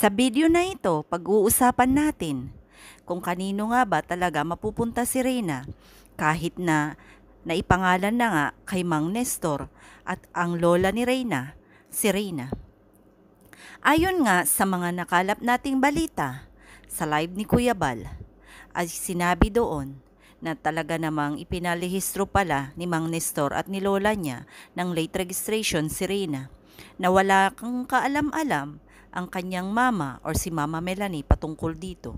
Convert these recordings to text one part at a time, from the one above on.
Sa video na ito, pag-uusapan natin kung kanino nga ba talaga mapupunta si Reyna kahit na naipangalan na nga kay Mang Nestor at ang lola ni Reyna, si Reyna. Ayon nga sa mga nakalap nating balita sa live ni Kuya Bal, ay sinabi doon na talaga namang ipinalehistro pala ni Mang Nestor at ni lola niya ng late registration si Reyna na wala kang kaalam-alam ang kanyang mama or si Mama Melanie patungkol dito.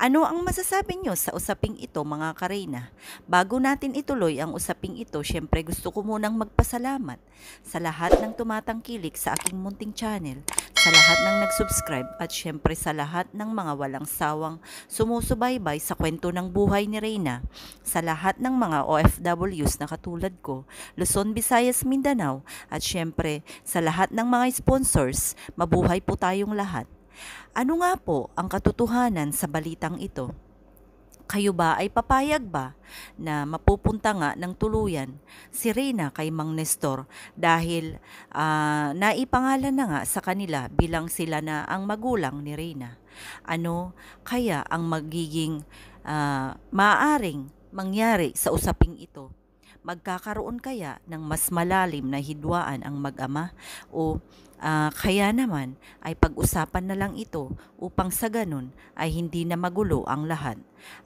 Ano ang masasabi nyo sa usaping ito mga karena? Bago natin ituloy ang usaping ito, syempre gusto ko munang magpasalamat sa lahat ng tumatangkilik sa aking munting channel, sa lahat ng nag-subscribe at syempre sa lahat ng mga walang sawang sumusubaybay sa kwento ng buhay ni Reyna. Sa lahat ng mga OFWs na katulad ko, Luzon, Visayas, Mindanao at syempre sa lahat ng mga sponsors, mabuhay po tayong lahat. Ano nga po ang katotohanan sa balitang ito? Kayo ba ay papayag ba na mapupunta nga ng tuluyan si Reyna kay Mang Nestor dahil uh, naipangalan na nga sa kanila bilang sila na ang magulang ni Reyna? Ano kaya ang magiging uh, maaring mangyari sa usaping ito? Magkakaroon kaya ng mas malalim na hidwaan ang mag-ama o Uh, kaya naman ay pag-usapan na lang ito upang sa ganun ay hindi na magulo ang lahat.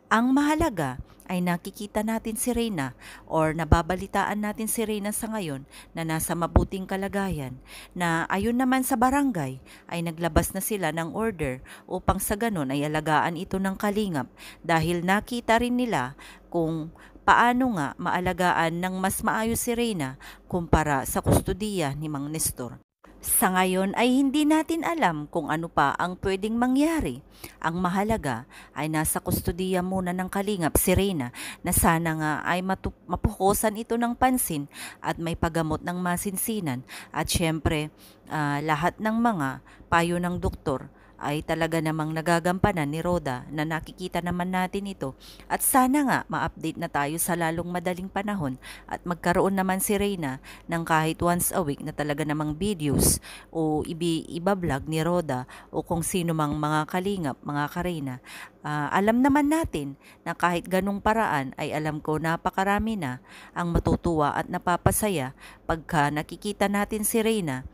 Ang mahalaga ay nakikita natin si Reyna or nababalitaan natin si Reyna sa ngayon na nasa mabuting kalagayan na ayon naman sa barangay ay naglabas na sila ng order upang sa ganun ay alagaan ito ng kalingap dahil nakita rin nila kung paano nga maalagaan ng mas maayos si Reyna kumpara sa kustudiya ni Mang Nestor. Sa ngayon ay hindi natin alam kung ano pa ang pwedeng mangyari. Ang mahalaga ay nasa kustudiya muna ng kalingap si Reyna na sana nga ay matup- mapukosan ito ng pansin at may pagamot ng masinsinan at syempre uh, lahat ng mga payo ng doktor ay talaga namang nagagampanan ni Roda na nakikita naman natin ito at sana nga ma-update na tayo sa lalong madaling panahon at magkaroon naman si Reyna ng kahit once a week na talaga namang videos o ibi vlog ni Roda o kung sino mang mga kalingap, mga kareyna. Uh, alam naman natin na kahit ganong paraan ay alam ko napakarami na ang matutuwa at napapasaya pagka nakikita natin si Reyna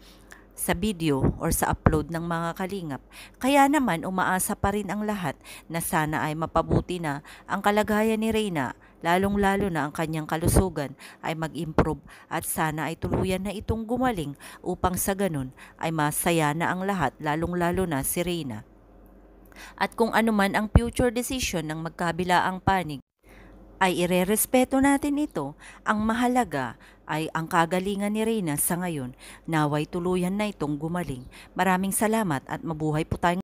sa video or sa upload ng mga kalingap. Kaya naman umaasa pa rin ang lahat na sana ay mapabuti na ang kalagayan ni Reyna, lalong-lalo na ang kanyang kalusugan ay mag-improve at sana ay tuluyan na itong gumaling upang sa ganun ay masaya na ang lahat, lalong-lalo na si Reyna. At kung ano man ang future decision ng magkabila ang panig, ay irerespeto natin ito, ang mahalaga ay ang kagalingan ni Reyna sa ngayon. Naway tuluyan na itong gumaling. Maraming salamat at mabuhay po tayong